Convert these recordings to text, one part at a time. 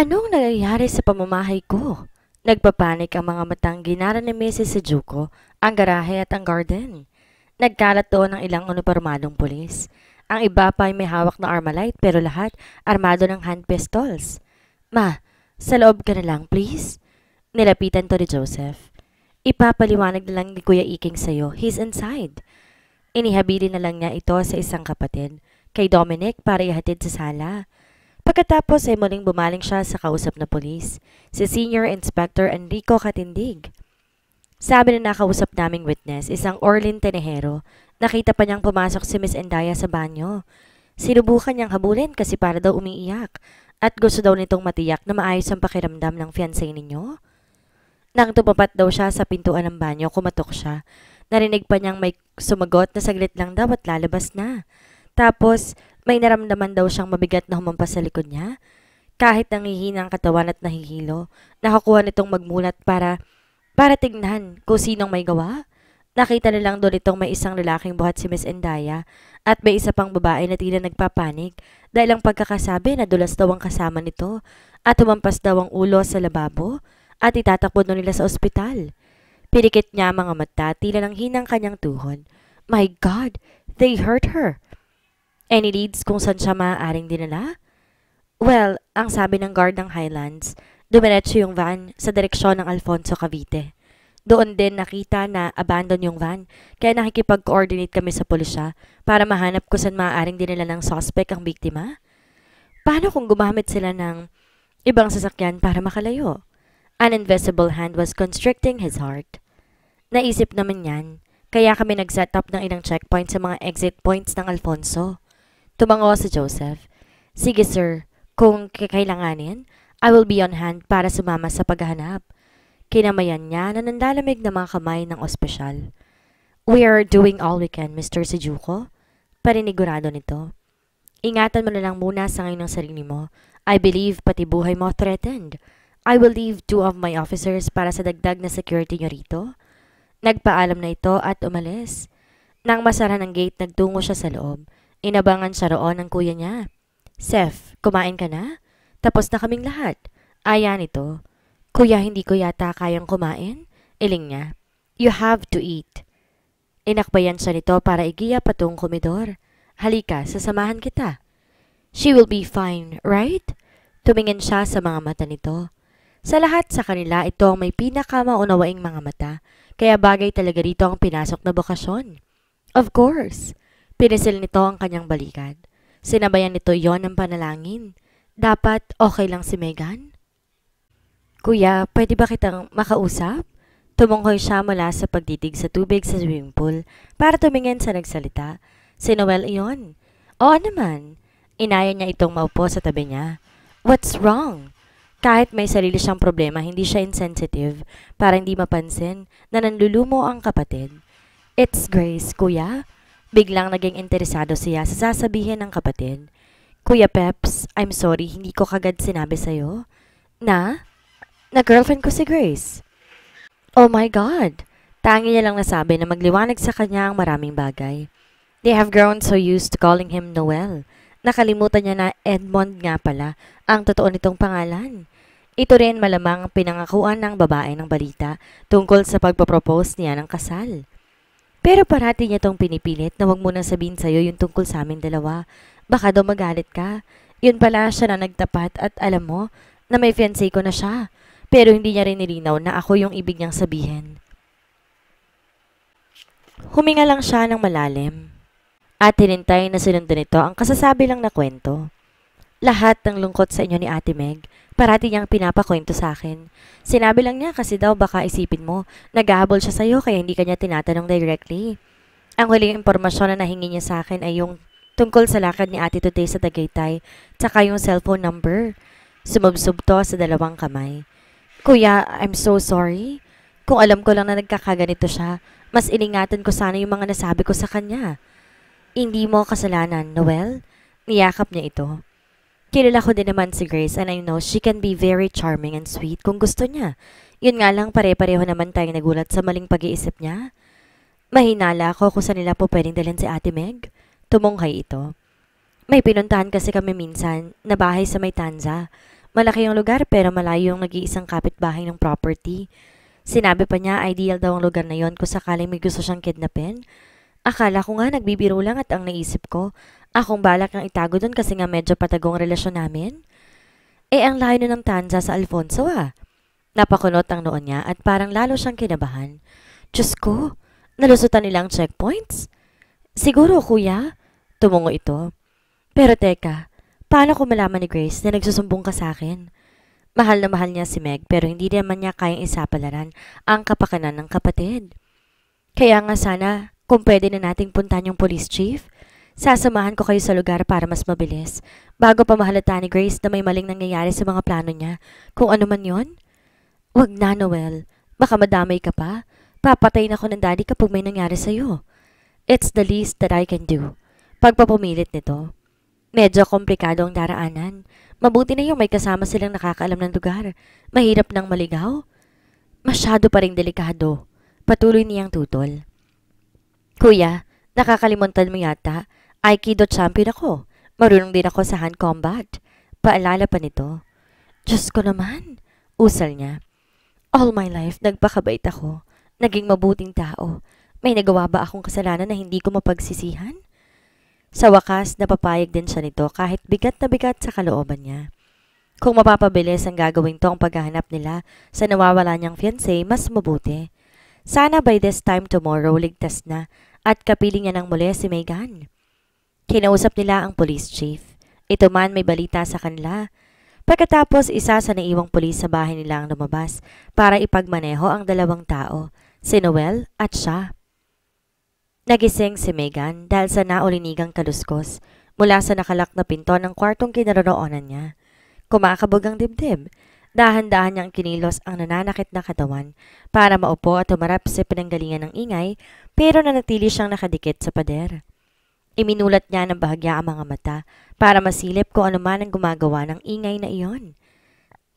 Anong nangyayari sa pamamahay ko? Nagpapanik ang mga matang ginara ni Mrs. Sejuko, ang garahe at ang garden. Nagkalat doon ang ilang uniformadong pulis. Ang iba pa ay may hawak na armalite pero lahat armado ng hand pistols. Ma, sa loob ka na lang, please. Nilapitan to ni Joseph. Ipapaliwanag na lang ni Kuya Iking sa'yo. He's inside. Inihabilin na lang niya ito sa isang kapatid, kay Dominic para ihatid sa sala. Pagkatapos ay muling bumaling siya sa kausap na polis, si Senior Inspector Enrico Katindig. Sabi na nakausap naming witness, isang Orlin Tenejero, nakita pa niyang pumasok si Miss Endaya sa banyo. Sinubukan niyang habulin kasi para daw umiiyak at gusto daw nitong matiyak na maayos ang pakiramdam ng fiancé ninyo. Nang tumapat daw siya sa pintuan ng banyo, kumatok siya. Narinig pa niyang may sumagot na saglit lang daw at lalabas na. Tapos, may naramdaman daw siyang mabigat na humampas sa likod niya. Kahit nangihina ang katawan at nahihilo, nakakuha nitong magmulat para, para tignan kung sinong may gawa. Nakita na lang doon itong may isang lalaking buhat si Miss Endaya at may isa pang babae na tila nagpapanik dahil ang pagkakasabi na dulas daw ang kasama nito at humampas daw ang ulo sa lababo at itatakbo doon nila sa ospital. Pinikit niya ang mga mata tila nang hinang kanyang tuhod. My God, they hurt her. Any leads kung saan siya maaaring dinala? Well, ang sabi ng guard ng Highlands, dumiretso yung van sa direksyon ng Alfonso Cavite. Doon din nakita na abandon yung van, kaya nakikipag-coordinate kami sa pulisya para mahanap kung saan maaaring dinala ng suspect ang biktima. Paano kung gumamit sila ng ibang sasakyan para makalayo? An invisible hand was constricting his heart. Naisip naman yan, kaya kami nag-set up ng ilang checkpoint sa mga exit points ng Alfonso. Tumango si Joseph. Sige sir, kung kailanganin, I will be on hand para sumama sa paghahanap. Kinamayan niya na nandalamig ng mga kamay ng ospisyal. We are doing all we can, Mr. Sejuko. Parinigurado nito. Ingatan mo na lang muna sa ngayon ng sarili mo. I believe pati buhay mo threatened. I will leave two of my officers para sa dagdag na security nyo rito. Nagpaalam na ito at umalis. Nang masara ng gate, nagtungo siya sa loob. Inabangan siya roon ng kuya niya. Seth, kumain ka na? Tapos na kaming lahat. Ayan ito. Kuya, hindi ko yata kayang kumain? Iling niya. You have to eat. Inakbayan siya nito para igiya patung komedor. Halika, sasamahan kita. She will be fine, right? Tumingin siya sa mga mata nito. Sa lahat sa kanila, ito ang may pinakamaunawaing mga mata, kaya bagay talaga rito ang pinasok na bokasyon. Of course! Pinisil nito ang kanyang balikat. Sinabayan nito yon ng panalangin. Dapat okay lang si Megan? Kuya, pwede ba kitang makausap? Tumungkoy siya mula sa pagtitig sa tubig sa swimming pool para tumingin sa nagsalita. Si Noel iyon. Oo naman. Inaya niya itong maupo sa tabi niya. What's wrong? Kahit may sarili siyang problema, hindi siya insensitive para hindi mapansin na nanlulumo ang kapatid. It's Grace, kuya. Biglang naging interesado siya sa sasabihin ng kapatid. Kuya Peps, I'm sorry, hindi ko kagad sinabi sa'yo. Na? Na-girlfriend ko si Grace. Oh my God! Tangi niya lang nasabi na magliwanag sa kanya ang maraming bagay. They have grown so used to calling him Noel. Nakalimutan niya na Edmond nga pala ang totoo nitong pangalan. Ito rin malamang ang pinangakuan ng babae ng balita tungkol sa pagpapropose niya ng kasal. Pero parati niya tong pinipilit na wag munang sabihin sa'yo yung tungkol sa amin dalawa. Baka daw magalit ka. Yun pala siya na nagtapat at alam mo na may fiancé ko na siya. Pero hindi niya rin nilinaw na ako yung ibig niyang sabihin. Huminga lang siya ng malalim. At hinintay na sinundan nito ang kasasabi lang na kwento. Lahat ng lungkot sa inyo ni Ate Meg Parati niyang pinapakwento sa akin. Sinabi lang niya kasi daw baka isipin mo, naghahabol siya sa'yo kaya hindi kanya tinatanong directly. Ang huling impormasyon na nahingi niya sa akin ay yung tungkol sa lakad ni Ate Today sa Tagaytay, tsaka yung cellphone number. Sumubsubto sa dalawang kamay. Kuya, I'm so sorry. Kung alam ko lang na nagkakaganito siya, mas iningatan ko sana yung mga nasabi ko sa kanya. Hindi mo kasalanan, Noel. Niyakap niya ito. Kilala ko din naman si Grace and I know she can be very charming and sweet kung gusto niya. Yun nga lang, pare-pareho naman tayong nagulat sa maling pag-iisip niya. Mahinala ako kung saan nila po pwedeng dalhin si Ate Meg. Tumunghay ito. May pinuntahan kasi kami minsan na bahay sa may Tanza. Malaki yung lugar pero malayo yung nag-iisang kapitbahay ng property. Sinabi pa niya ideal daw ang lugar na yon kung sakaling may gusto siyang kidnapin. Akala ko nga nagbibiro lang at ang naisip ko, Akong balak ang itago doon kasi nga medyo patagong relasyon namin. Eh, ang layo na ng tanza sa Alfonso ah. Napakunot ang noon niya at parang lalo siyang kinabahan. Diyos ko, nalusutan nilang checkpoints? Siguro, kuya, tumungo ito. Pero teka, paano ko malaman ni Grace na nagsusumbong ka sa akin? Mahal na mahal niya si Meg pero hindi naman niya kayang isapalaran ang kapakanan ng kapatid. Kaya nga sana, kung pwede na nating puntan yung police chief, Sasamahan ko kayo sa lugar para mas mabilis. Bago pa mahalata ni Grace na may maling nangyayari sa mga plano niya. Kung ano man yon. Huwag na, Noel. Baka madamay ka pa. Papatay na ako ng daddy kapag may nangyari sa'yo. It's the least that I can do. Pagpapumilit nito. Medyo komplikado ang daraanan. Mabuti na yung may kasama silang nakakaalam ng lugar. Mahirap nang maligaw. Masyado pa rin delikado. Patuloy niyang tutol. Kuya, nakakalimutan mo yata Aikido champion ako. Marunong din ako sa hand combat. Paalala pa nito. Diyos ko naman, usal niya. All my life, nagpakabait ako. Naging mabuting tao. May nagawa ba akong kasalanan na hindi ko mapagsisihan? Sa wakas, napapayag din siya nito kahit bigat na bigat sa kalooban niya. Kung mapapabilis ang gagawin to ang paghahanap nila sa nawawala niyang fiancé, mas mabuti. Sana by this time tomorrow, ligtas na at kapiling niya ng muli si Megan. Kinausap nila ang police chief. Ito man may balita sa kanila. Pagkatapos, isa sa naiwang pulis sa bahay nila ang lumabas para ipagmaneho ang dalawang tao, si Noel at siya. Nagising si Megan dahil sa naulinigang kaluskos mula sa nakalak na pinto ng kwartong kinaroroonan niya. Kumakabog ang dibdib. Dahan-dahan niyang kinilos ang nananakit na katawan para maupo at tumarap sa pinanggalingan ng ingay pero nanatili siyang nakadikit sa pader. Iminulat niya ng bahagya ang mga mata para masilip kung ano man ang gumagawa ng ingay na iyon.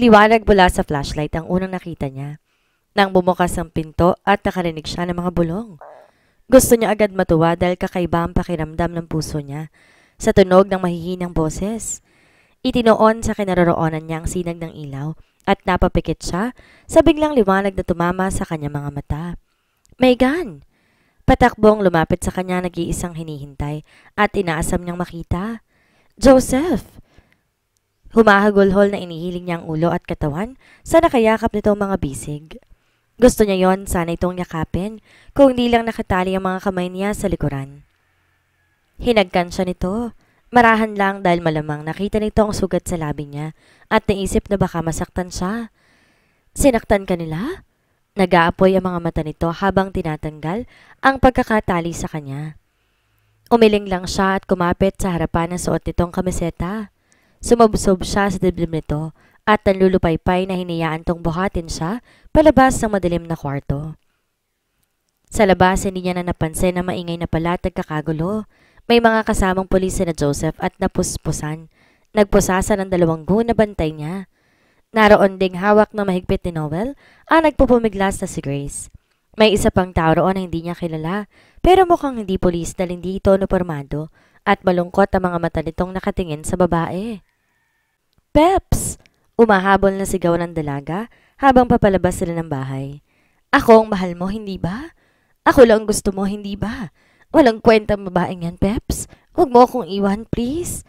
Liwanag mula sa flashlight ang unang nakita niya. Nang bumukas ang pinto at nakarinig siya ng mga bulong. Gusto niya agad matuwa dahil kakaiba ang pakiramdam ng puso niya sa tunog ng mahihinang boses. Itinoon sa kinaroroonan niya ang sinag ng ilaw at napapikit siya sa biglang liwanag na tumama sa kanyang mga mata. Megan! Patakbong lumapit sa kanya nag-iisang hinihintay at inaasam niyang makita. Joseph! Humahagulhol na inihiling niya ang ulo at katawan sa nakayakap nito mga bisig. Gusto niya yon sana itong yakapin kung hindi lang nakatali ang mga kamay niya sa likuran. Hinagkan siya nito. Marahan lang dahil malamang nakita nito ang sugat sa labi niya at naisip na baka masaktan siya. Sinaktan kanila? nila? Nagaapoy ang mga mata nito habang tinatanggal ang pagkakatali sa kanya. Umiling lang siya at kumapit sa harapan ng suot nitong kamiseta. Sumubsob siya sa dibdib nito at nanlulupaypay na hinayaan tong buhatin siya palabas ng madilim na kwarto. Sa labas, hindi niya na napansin na maingay na pala at nagkakagulo. May mga kasamang pulis na Joseph at napuspusan. Nagpusasa ng dalawang gun na bantay niya. Naroon ding hawak na mahigpit ni Noel ang nagpupumiglas na si Grace. May isa pang tao roon na hindi niya kilala pero mukhang hindi pulis dahil hindi ito uniformado at malungkot ang mga mata nitong nakatingin sa babae. Peps! Umahabol na sigaw ng dalaga habang papalabas sila ng bahay. Ako ang mahal mo, hindi ba? Ako lang gusto mo, hindi ba? Walang kwenta babaeng yan, Peps. Huwag mo akong iwan, please.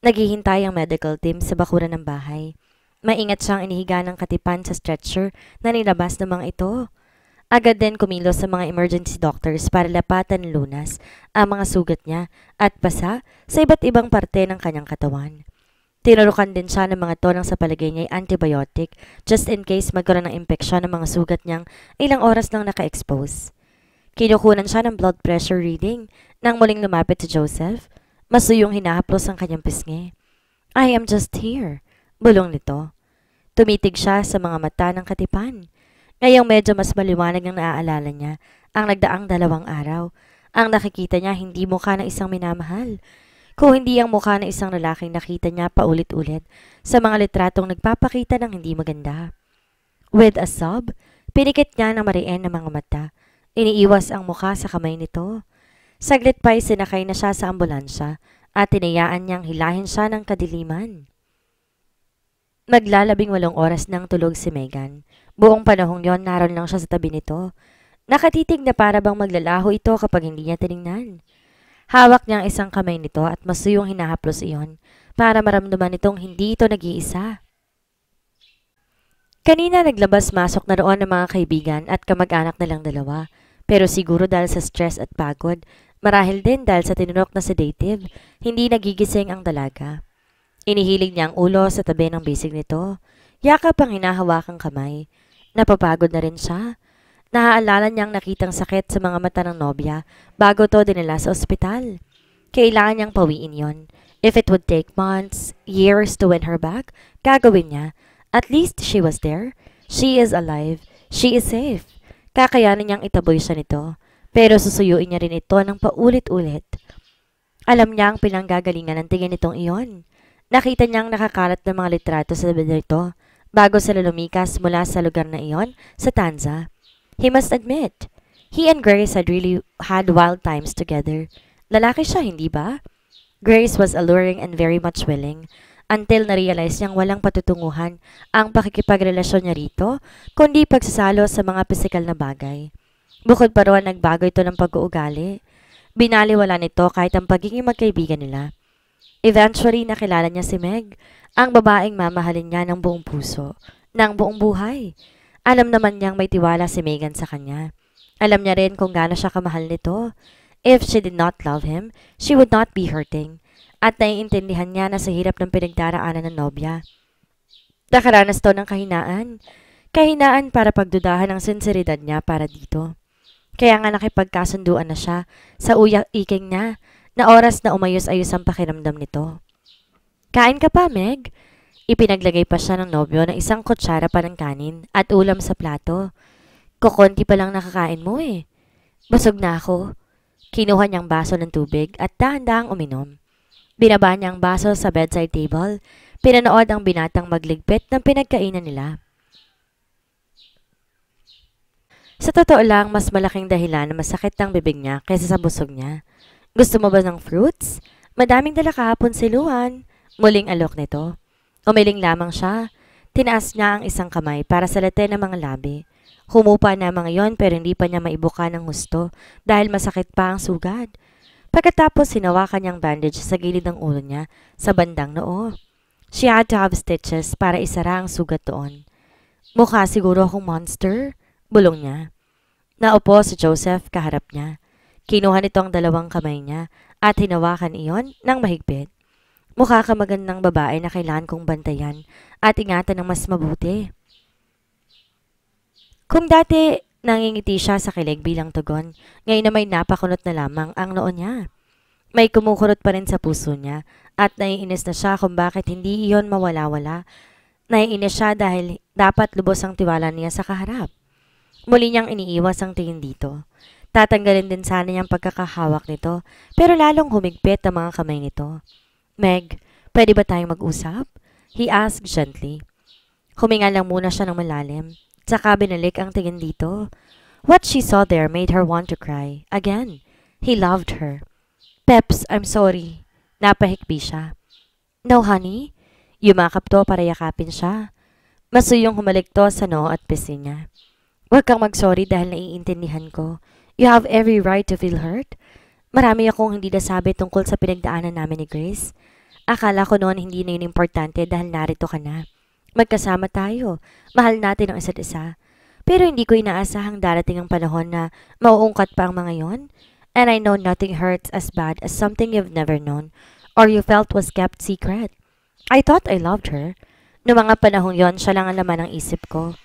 Naghihintay ang medical team sa bakuran ng bahay. Maingat siyang inihiga ng katipan sa stretcher na nilabas ng mga ito. Agad din kumilos sa mga emergency doctors para lapatan lunas ang mga sugat niya at pasa sa iba't ibang parte ng kanyang katawan. Tinurukan din siya ng mga tonang sa palagay niya ay antibiotic just in case magkaroon ng impeksyon ng mga sugat niyang ilang oras nang naka-expose. Kinukunan siya ng blood pressure reading nang muling lumapit si Joseph. Masuyong hinahaplos ang kanyang pisngi. I am just here, bulong nito. Tumitig siya sa mga mata ng katipan. Ngayong medyo mas maliwanag ang naaalala niya, ang nagdaang dalawang araw. Ang nakikita niya hindi mukha ng isang minamahal, kung hindi ang mukha ng isang lalaking nakita niya paulit-ulit sa mga litratong nagpapakita ng hindi maganda. With a sob, pinikit niya ng marien ng mga mata. Iniiwas ang mukha sa kamay nito. Saglit pa'y sinakay na siya sa ambulansya at tinayaan niyang hilahin siya ng kadiliman. Naglalabing walong oras nang tulog si Megan. Buong panahong yon naroon lang siya sa tabi nito. Nakatitig na para bang maglalaho ito kapag hindi niya tinignan. Hawak niya ang isang kamay nito at masuyong hinahaplos iyon para maramdaman nitong hindi ito nag-iisa. Kanina naglabas-masok na roon ng mga kaibigan at kamag-anak na lang dalawa. Pero siguro dahil sa stress at pagod, marahil din dahil sa tinunok na sedative, hindi nagigising ang dalaga. Inihilig niya ang ulo sa tabi ng bisig nito. Yakap ang hinahawakang kamay. Napapagod na rin siya. Naaalala niyang nakitang sakit sa mga mata ng nobya bago to dinala sa ospital. Kailangan niyang pawiin yon. If it would take months, years to win her back, gagawin niya. At least she was there. She is alive. She is safe. Kakayanin niyang itaboy siya nito. Pero susuyuin niya rin ito ng paulit-ulit. Alam niya ang pinanggagalingan ng tingin nitong iyon. Nakita niyang nakakalat ng mga litrato sa nito bago sila lumikas mula sa lugar na iyon sa Tanza. He must admit, he and Grace had really had wild times together. Lalaki siya, hindi ba? Grace was alluring and very much willing until na-realize niyang walang patutunguhan ang pakikipagrelasyon niya rito, kundi pagsasalo sa mga pisikal na bagay. Bukod pa roon, nagbago ito ng pag-uugali. Binaliwala nito kahit ang pagiging magkaibigan nila. Eventually, nakilala niya si Meg, ang babaeng mamahalin niya ng buong puso, ng buong buhay. Alam naman niyang may tiwala si Megan sa kanya. Alam niya rin kung gaano siya kamahal nito. If she did not love him, she would not be hurting. At naiintindihan niya na sa hirap ng pinagdaraanan ng nobya. Nakaranas to ng kahinaan. Kahinaan para pagdudahan ang sinseridad niya para dito. Kaya nga nakipagkasunduan na siya sa uyak-iking niya na oras na umayos-ayos ang pakiramdam nito. Kain ka pa, Meg? Ipinaglagay pa siya ng nobyo ng isang kutsara pa ng kanin at ulam sa plato. Kukonti pa lang nakakain mo eh. Basog na ako. Kinuha niyang baso ng tubig at dahan-dahang uminom. Binaba niya ang baso sa bedside table. Pinanood ang binatang magligpit ng pinagkainan nila. Sa totoo lang, mas malaking dahilan na masakit ang bibig niya kaysa sa busog niya. Gusto mo ba ng fruits? Madaming dala kahapon si Luan. Muling alok nito. Umiling lamang siya. Tinaas niya ang isang kamay para salatin ang mga labi. Humupa na mga yon pero hindi pa niya maibuka ng husto dahil masakit pa ang sugad. Pagkatapos hinawakan niyang bandage sa gilid ng ulo niya sa bandang noo. She had to have stitches para isara ang sugat doon. Mukha siguro akong monster, bulong niya. Naupo si Joseph kaharap niya. Kinuha nito ang dalawang kamay niya at hinawakan iyon ng mahigpit. Mukha ka magandang babae na kailangan kong bantayan at ingatan ng mas mabuti. Kung dati nangingiti siya sa kilig bilang tugon, ngayon na may napakunot na lamang ang noon niya. May kumukurot pa rin sa puso niya at naiinis na siya kung bakit hindi iyon mawala-wala. Naiinis siya dahil dapat lubos ang tiwala niya sa kaharap. Muli niyang iniiwas ang tingin dito. Tatanggalin din sana niyang pagkakahawak nito, pero lalong humigpit ang mga kamay nito. Meg, pwede ba tayong mag-usap? He asked gently. Huminga lang muna siya ng malalim, tsaka binalik ang tingin dito. What she saw there made her want to cry. Again, he loved her. Peps, I'm sorry. Napahikbi siya. No, honey. Yumakap to para yakapin siya. Masuyong humalikto sa no at pisngi niya. Huwag kang mag-sorry dahil naiintindihan ko. You have every right to feel hurt. Marami akong hindi nasabi tungkol sa pinagdaanan namin ni Grace. Akala ko noon hindi na yun importante dahil narito ka na. Magkasama tayo. Mahal natin ang isa't isa. Pero hindi ko inaasahang darating ang panahon na mauungkat pa ang mga yon. And I know nothing hurts as bad as something you've never known or you felt was kept secret. I thought I loved her. Noong mga panahong yon, siya lang ang laman ng isip ko.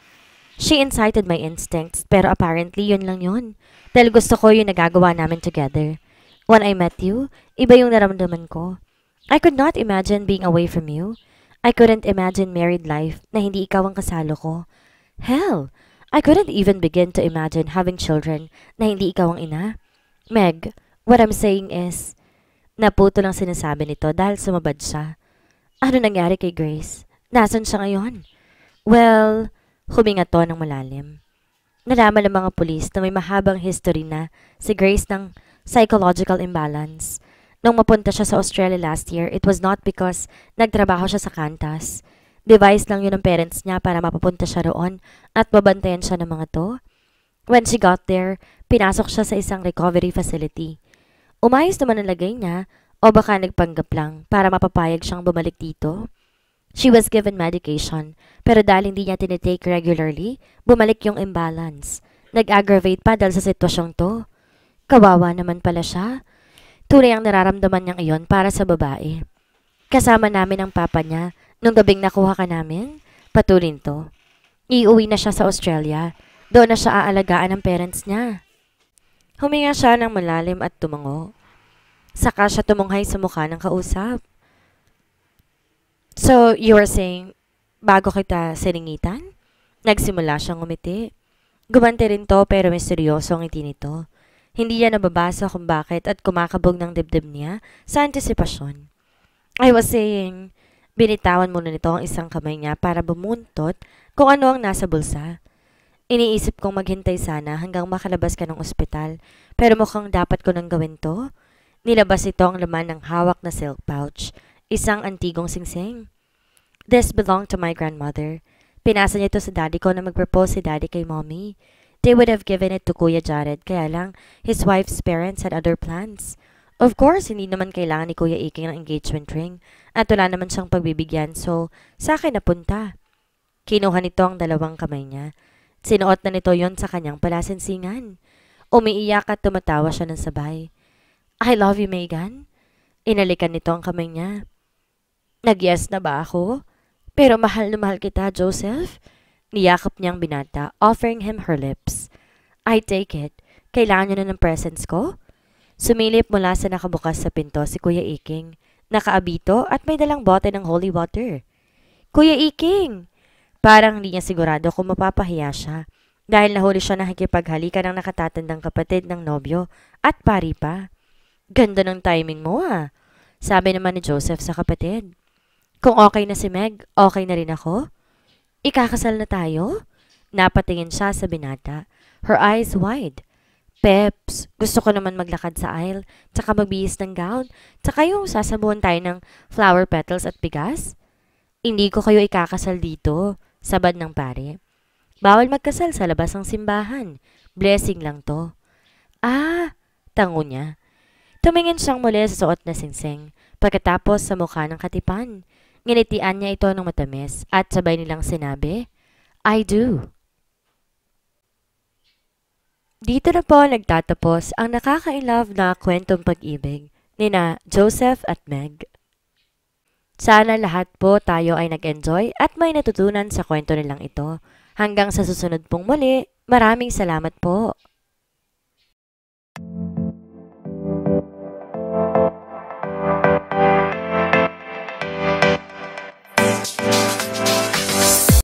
She incited my instincts, pero apparently yun lang yun. Dahil gusto ko yung nagagawa namin together. When I met you, iba yung naramdaman ko. I could not imagine being away from you. I couldn't imagine married life na hindi ikaw ang kasalo ko. Hell, I couldn't even begin to imagine having children na hindi ikaw ang ina. Meg, what I'm saying is, naputo lang sinasabi nito dahil sumabad siya. Ano nangyari kay Grace? Nasaan siya ngayon? Well, Huminga to ng malalim. Nalaman ng mga pulis na may mahabang history na si Grace ng psychological imbalance. Nung mapunta siya sa Australia last year, it was not because nagtrabaho siya sa Qantas. Device lang yun ng parents niya para mapapunta siya roon at babantayan siya ng mga to. When she got there, pinasok siya sa isang recovery facility. Umayos naman ang lagay niya o baka nagpanggap lang para mapapayag siyang bumalik dito. She was given medication, pero dahil hindi niya tinitake regularly, bumalik yung imbalance. Nag-aggravate pa dahil sa sitwasyong to. Kawawa naman pala siya. Tunay ang nararamdaman niyang iyon para sa babae. Kasama namin ang papa niya nung gabing nakuha ka namin, patulin to. Iuwi na siya sa Australia. Doon na siya aalagaan ng parents niya. Huminga siya ng malalim at tumango. Saka siya tumunghay sa mukha ng kausap. So, you were saying, bago kita siningitan? Nagsimula siyang umiti. Gumante rin to pero misteryoso ang ngiti nito. Hindi niya nababasa kung bakit at kumakabog ng dibdib niya sa antisipasyon. I was saying, binitawan muna nito ang isang kamay niya para bumuntot kung ano ang nasa bulsa. Iniisip kong maghintay sana hanggang makalabas ka ng ospital, pero mukhang dapat ko nang gawin to. Nilabas ito ang laman ng hawak na silk pouch. Isang antigong singsing. This belonged to my grandmother. Pinasa niya ito sa daddy ko na magpropose si daddy kay mommy. They would have given it to Kuya Jared, kaya lang his wife's parents had other plans. Of course, hindi naman kailangan ni Kuya Iking ng engagement ring at wala naman siyang pagbibigyan so sa akin napunta. Kinuha nito ang dalawang kamay niya. Sinuot na nito yon sa kanyang palasinsingan. Umiiyak at tumatawa siya ng sabay. I love you, Megan. Inalikan nito ang kamay niya. Nag-yes na ba ako? Pero mahal na mahal kita, Joseph. Niyakap niyang binata, offering him her lips. I take it. Kailangan niyo na ng presence ko? Sumilip mula sa nakabukas sa pinto si Kuya Iking. Nakaabito at may dalang bote ng holy water. Kuya Iking! Parang hindi niya sigurado kung mapapahiya siya. Dahil nahuli siya nakikipaghalikan ng nakatatandang kapatid ng nobyo at pari pa. Ganda ng timing mo ah, sabi naman ni Joseph sa kapatid. Kung okay na si Meg, okay na rin ako? Ikakasal na tayo? Napatingin siya sa binata. Her eyes wide. Peps, gusto ko naman maglakad sa aisle, tsaka magbihis ng gown, tsaka yung sasabuhan tayo ng flower petals at bigas. Hindi ko kayo ikakasal dito, sabad ng pare. Bawal magkasal sa labas ng simbahan. Blessing lang to. Ah, tango niya. Tumingin siyang muli sa suot na singsing, pagkatapos sa mukha ng katipan. Nginitian niya ito ng matamis at sabay nilang sinabi, I do. Dito na po nagtatapos ang nakaka-inlove na kwentong pag-ibig nina Joseph at Meg. Sana lahat po tayo ay nag-enjoy at may natutunan sa kwento nilang ito. Hanggang sa susunod pong muli, maraming salamat po.